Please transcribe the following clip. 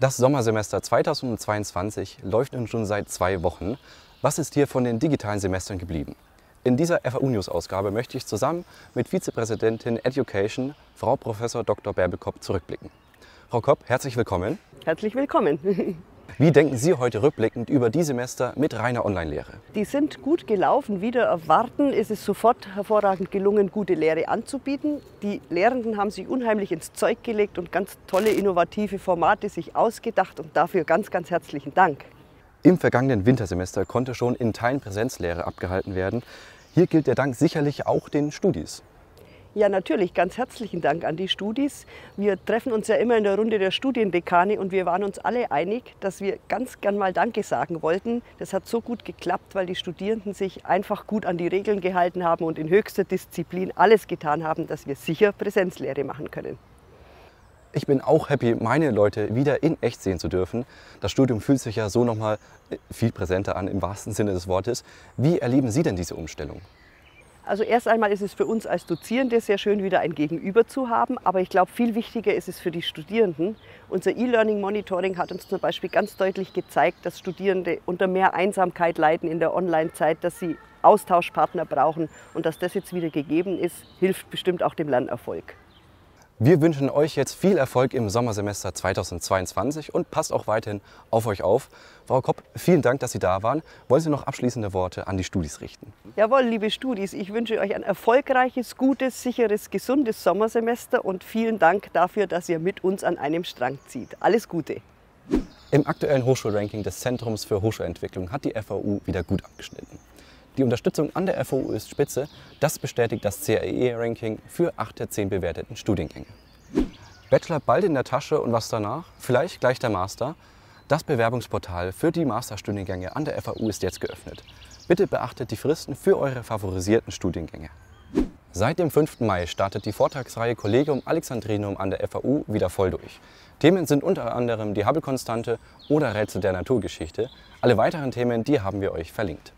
Das Sommersemester 2022 läuft nun schon seit zwei Wochen. Was ist hier von den digitalen Semestern geblieben? In dieser FAU News Ausgabe möchte ich zusammen mit Vizepräsidentin Education, Frau Prof. Dr. Bärbel zurückblicken. Frau Kopp, herzlich willkommen. Herzlich willkommen. Wie denken Sie heute rückblickend über die Semester mit reiner Online-Lehre? Die sind gut gelaufen. Wieder erwarten ist es sofort hervorragend gelungen, gute Lehre anzubieten. Die Lehrenden haben sich unheimlich ins Zeug gelegt und ganz tolle innovative Formate sich ausgedacht und dafür ganz, ganz herzlichen Dank. Im vergangenen Wintersemester konnte schon in Teilen Präsenzlehre abgehalten werden. Hier gilt der Dank sicherlich auch den Studis. Ja, natürlich. Ganz herzlichen Dank an die Studis. Wir treffen uns ja immer in der Runde der Studiendekane und wir waren uns alle einig, dass wir ganz gern mal Danke sagen wollten. Das hat so gut geklappt, weil die Studierenden sich einfach gut an die Regeln gehalten haben und in höchster Disziplin alles getan haben, dass wir sicher Präsenzlehre machen können. Ich bin auch happy, meine Leute wieder in echt sehen zu dürfen. Das Studium fühlt sich ja so nochmal äh, viel präsenter an, im wahrsten Sinne des Wortes. Wie erleben Sie denn diese Umstellung? Also erst einmal ist es für uns als Dozierende sehr schön, wieder ein Gegenüber zu haben, aber ich glaube, viel wichtiger ist es für die Studierenden. Unser E-Learning Monitoring hat uns zum Beispiel ganz deutlich gezeigt, dass Studierende unter mehr Einsamkeit leiden in der Online-Zeit, dass sie Austauschpartner brauchen und dass das jetzt wieder gegeben ist, hilft bestimmt auch dem Lernerfolg. Wir wünschen euch jetzt viel Erfolg im Sommersemester 2022 und passt auch weiterhin auf euch auf. Frau Kopp, vielen Dank, dass Sie da waren. Wollen Sie noch abschließende Worte an die Studis richten? Jawohl, liebe Studis, ich wünsche euch ein erfolgreiches, gutes, sicheres, gesundes Sommersemester und vielen Dank dafür, dass ihr mit uns an einem Strang zieht. Alles Gute! Im aktuellen Hochschulranking des Zentrums für Hochschulentwicklung hat die FAU wieder gut abgeschnitten. Die Unterstützung an der FOU ist spitze. Das bestätigt das CAE-Ranking für 8 der 10 bewerteten Studiengänge. Bachelor bald in der Tasche und was danach? Vielleicht gleich der Master? Das Bewerbungsportal für die Masterstudiengänge an der FAU ist jetzt geöffnet. Bitte beachtet die Fristen für eure favorisierten Studiengänge. Seit dem 5. Mai startet die Vortragsreihe Collegium Alexandrinum an der FAU wieder voll durch. Themen sind unter anderem die Hubble-Konstante oder Rätsel der Naturgeschichte. Alle weiteren Themen, die haben wir euch verlinkt.